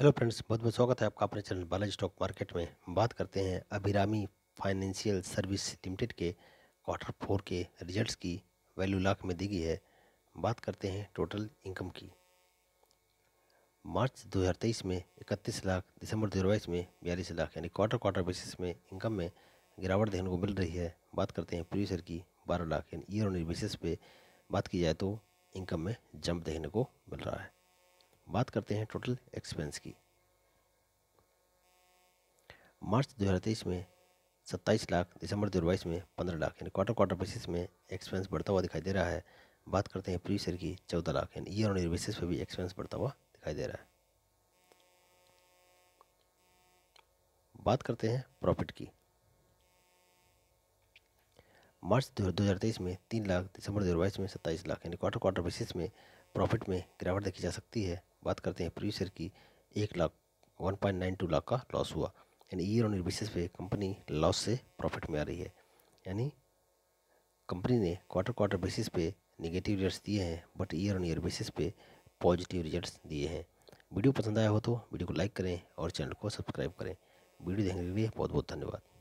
hello friends बहुत बहुत स्वागत है आपका अपने चैनल बालाजी स्टॉक मार्केट में बात करते हैं अभिरामी फाइनेंशियल सर्विस लिमिटेड के क्वार्टर फोर के रिजल्ट्स की वैल्यू लाख में दी गई है बात करते हैं टोटल इनकम की मार्च 2023 में 31 लाख दिसंबर दो में बयालीस लाख यानी क्वार्टर क्वार्टर बेसिस में इनकम में गिरावट देखने को मिल रही है बात करते हैं प्रीवियस की बारह लाख यानी ईयर ऑन बेसिस पे बात की जाए तो इनकम में जंप देखने को मिल रहा है बात करते हैं टोटल एक्सपेंस की मार्च दो हज़ार तेईस में सत्ताईस लाख दिसंबर दो में पंद्रह लाख यानी क्वार्टर क्वार्टर बेसिस में एक्सपेंस बढ़ता हुआ दिखाई दे रहा है बात करते हैं प्री सर की चौदह लाख यानी ईयर ऑन ईयर बेसिस पर भी एक्सपेंस बढ़ता हुआ दिखाई दे रहा है बात करते हैं प्रॉफिट की मार्च दो हज़ार तेईस में तीन लाख दिसंबर दो बाईस में सत्ताईस लाख यानी क्वार्टर क्वार्टर बेसिस में प्रॉफिट में गिरावट देखी जा सकती है बात करते हैं प्रीवियस ईयर की एक lakh one point nine two lakh का लॉस हुआ यानी ईयर ऑन ईयर बेसिस पे कंपनी लॉस से प्रॉफिट में आ रही है यानी कंपनी ने क्वार्टर क्वार्टर बेसिस पे नेगेटिव रिजल्ट्स दिए हैं but year on year basis पे पॉजिटिव रिजल्ट्स दिए हैं वीडियो पसंद आया हो तो वीडियो को लाइक करें और चैनल को सब्सक्राइब करें वीडियो देखने के लिए बहुत बहुत धन्यवाद